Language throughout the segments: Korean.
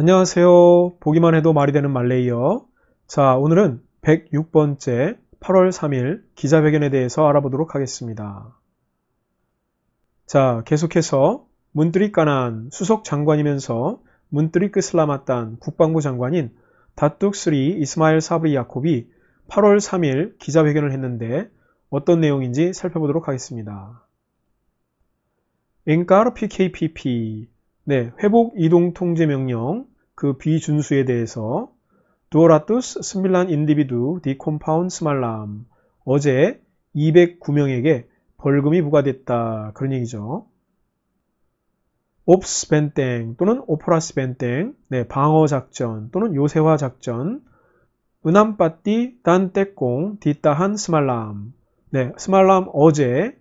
안녕하세요. 보기만 해도 말이 되는 말레이어. 자, 오늘은 106번째 8월 3일 기자회견에 대해서 알아보도록 하겠습니다. 자, 계속해서 문뜨리까난 수석 장관이면서 문뜨릭 슬라마단 국방부 장관인 다뚝스리 이스마일 사브리 야콥이 8월 3일 기자회견을 했는데 어떤 내용인지 살펴보도록 하겠습니다. 엔카르 PKPP 네, 회복 이동 통제 명령 그 비준수에 대해서 두어라투스 스밀란 인디비두 디 콤파운 스말람 어제 209명에게 벌금이 부과됐다 그런 얘기죠. 옵스벤땡 또는 오프라스벤땡 네, 방어작전 또는 요새화작전 은암바띠단떼꽁 디따한 스말람 네, 스말람 어제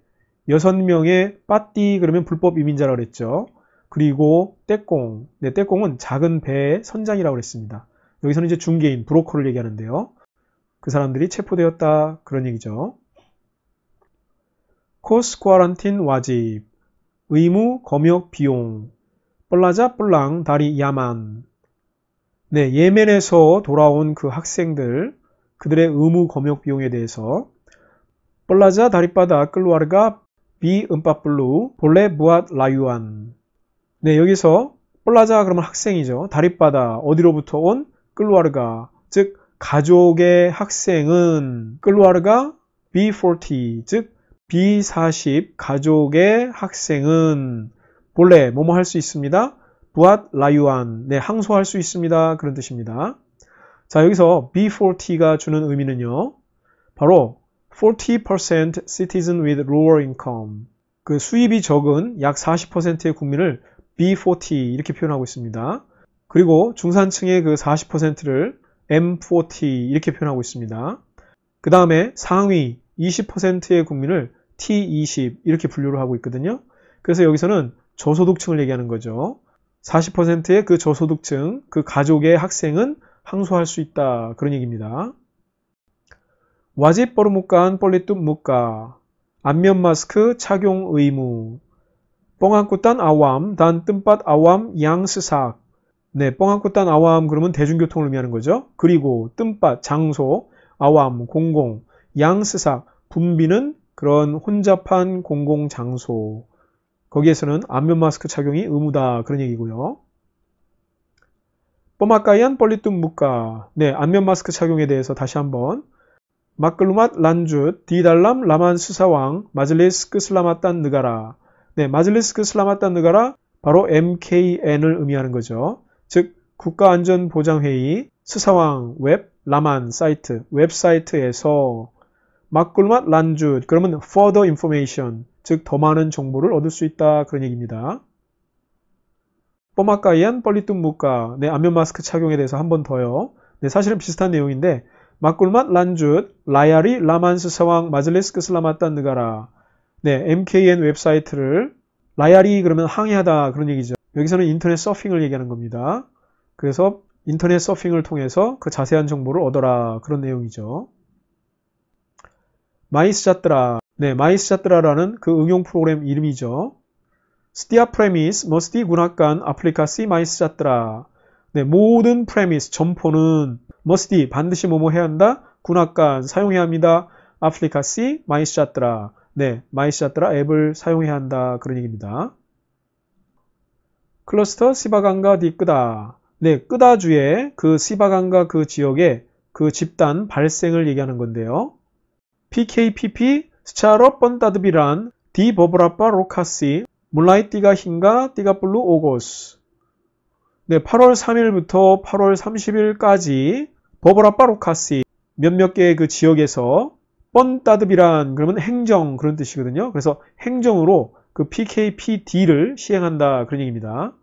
6명의 빠띠 그러면 불법 이민자라고 그랬죠. 그리고 떼꽁. 네, 떼꽁은 작은 배의 선장이라고 그랬습니다. 여기서는 이제 중개인, 브로커를 얘기하는데요. 그 사람들이 체포되었다. 그런 얘기죠. 코스 쿠아란틴 와집. 의무 검역 비용. 뻘라자 뻘랑 다리 야만. 네, 예멘에서 돌아온 그 학생들 그들의 의무 검역 비용에 대해서 뻘라자 다리바다 끌루아르가 비 음빠블루 본래 무앗 라유안 네, 여기서 폴라자 그러면 학생이죠. 다리바다 어디로부터 온 끌루아르가 즉 가족의 학생은 끌루아르가 B40 즉 B40 가족의 학생은 본래 뭐뭐 할 수 있습니다. 부앗 라유안 네 항소할 수 있습니다. 그런 뜻입니다. 자 여기서 B40가 주는 의미는요. 바로 40% citizen with lower income 그 수입이 적은 약 40%의 국민을 B40 이렇게 표현하고 있습니다. 그리고 중산층의 그 40%를 M40 이렇게 표현하고 있습니다. 그 다음에 상위 20%의 국민을 T20 이렇게 분류를 하고 있거든요. 그래서 여기서는 저소득층을 얘기하는 거죠. 40%의 그 저소득층, 그 가족의 학생은 항소할 수 있다. 그런 얘기입니다. 와집 버르무간 폴리뚜 무가 안면 마스크 착용 의무 뻥앙꾸딴 아왬, 단 뜸밭 아왬, 양스삭. 네, 뻥앙꾸딴 아왬 그러면 대중교통을 의미하는 거죠. 그리고 뜸밭 장소, 아왬 공공, 양스삭 분비는 그런 혼잡한 공공 장소. 거기에서는 안면 마스크 착용이 의무다 그런 얘기고요. 뽀마까이한 뻘리뚱 무까. 네, 안면 마스크 착용에 대해서 다시 한번. 마클루맛 란주 디달람 라만 스사왕 마즐레스크 슬라마딴 느가라. 네, 마즐리스크 슬라마탄느가라 바로 MKN을 의미하는 거죠. 즉 국가안전보장회의 스사왕 웹 라만 사이트 웹사이트에서 막굴맛 란주 그러면 further information 즉더 많은 정보를 얻을 수 있다 그런 얘기입니다. 뽀마까이한 뻘리뚱 무까 네, 안면 마스크 착용에 대해서 한 번 더요. 네, 사실은 비슷한 내용인데 막굴맛 란주 라야리 라만스 사왕 마즐리스크 슬라마탄 느가라 네, MKN 웹사이트를 라이알이 그러면 항해하다 그런 얘기죠. 여기서는 인터넷 서핑을 얘기하는 겁니다. 그래서 인터넷 서핑을 통해서 그 자세한 정보를 얻어라 그런 내용이죠. 마이스자드라 네, 마이스자드라라는그 응용 프로그램 이름이죠. 스티아 프레미스, 머스티 뭐 군악간, 아플리카시 마이스자드라 네, 모든 프레미스, 점포는 머스티 뭐 반드시 뭐뭐 해야 한다, 군악간 사용해야 합니다. 아플리카시 마이스자드라 네, 마이시아따라 앱을 사용해야 한다 그런 얘기입니다. 클러스터 시바강가 디끄다 네, 끄다주의 그 시바강가 그지역에그 집단 발생을 얘기하는 건데요. PKPP 스차럽 번따드비란 디버브라빠 로카시 물라이 띠가 힌가 띠가 블루 오고스 네, 8월 3일부터 8월 30일까지 버브라빠 로카시 몇몇 개의 그 지역에서 뻔따듭이란 그러면 행정 그런 뜻이거든요. 그래서 행정으로 그 PKPD를 시행한다 그런 얘기입니다.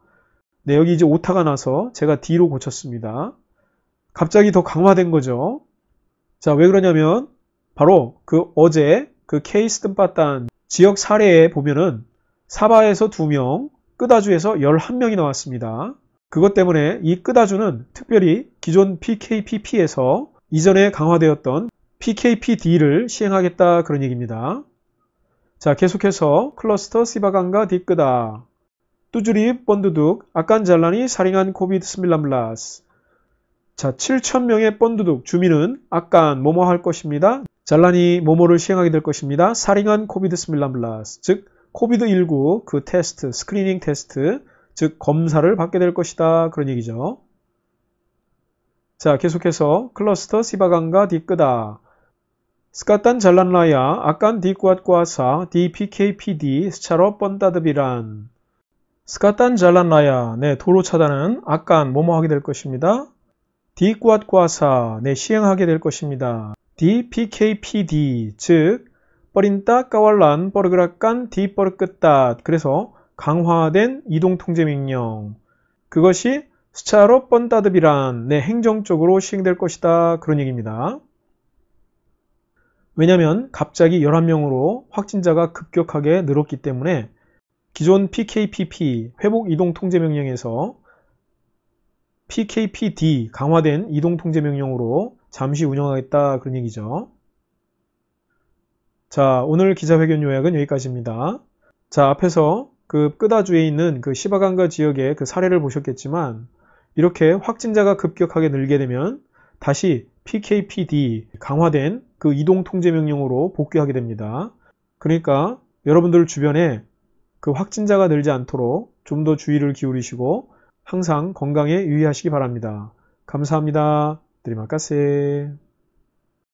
네, 여기 이제 오타가 나서 제가 D로 고쳤습니다. 갑자기 더 강화된 거죠. 자, 왜 그러냐면 바로 그 어제 그 케이스 뜸빠딴 지역 사례에 보면은 사바에서 2명, 끄다주에서 11명이 나왔습니다. 그것 때문에 이 끄다주는 특별히 기존 PKPP에서 이전에 강화되었던 PKPD를 시행하겠다 그런 얘기입니다. 자 계속해서 클러스터 시바강과 디끄다 뚜주립 번두둑 아칸잘라니 살인한 코비드 스밀람블라스 자 7천명의 번두둑 주민은 아칸 모모 할 것입니다. 잘라니 모모를 시행하게 될 것입니다. 살인한 코비드 스밀람블라스 즉 코비드19 그 테스트 스크리닝 테스트 즉 검사를 받게 될 것이다 그런 얘기죠. 자 계속해서 클러스터 시바강과 디끄다 스카탄 잘란라야 아깐 디꽈앗과사 DPKPD 스차로 뻔따드비란 스카탄 잘란라야 네 도로 차단은 아깐 뭐뭐 하게 될 것입니다. 디꽈앗과사네 시행하게 될 것입니다. DPKPD 즉 뻐린따 까왈란 뻐르그라깐 디뻐르끄따 그래서 강화된 이동통제명령 그것이 스차로 뻔따드비란 네 행정적으로 시행될 것이다 그런 얘기입니다. 왜냐하면 갑자기 11명으로 확진자가 급격하게 늘었기 때문에 기존 PKPP 회복 이동 통제 명령에서 PKPD 강화된 이동 통제 명령으로 잠시 운영하겠다 그런 얘기죠. 자 오늘 기자회견 요약은 여기까지입니다. 자 앞에서 그 끄다주에 있는 그 시바강가 지역의 그 사례를 보셨겠지만 이렇게 확진자가 급격하게 늘게 되면 다시 PKPD 강화된 그 이동 통제 명령으로 복귀하게 됩니다. 그러니까 여러분들 주변에 그 확진자가 늘지 않도록 좀 더 주의를 기울이시고 항상 건강에 유의하시기 바랍니다. 감사합니다. 드리마카세.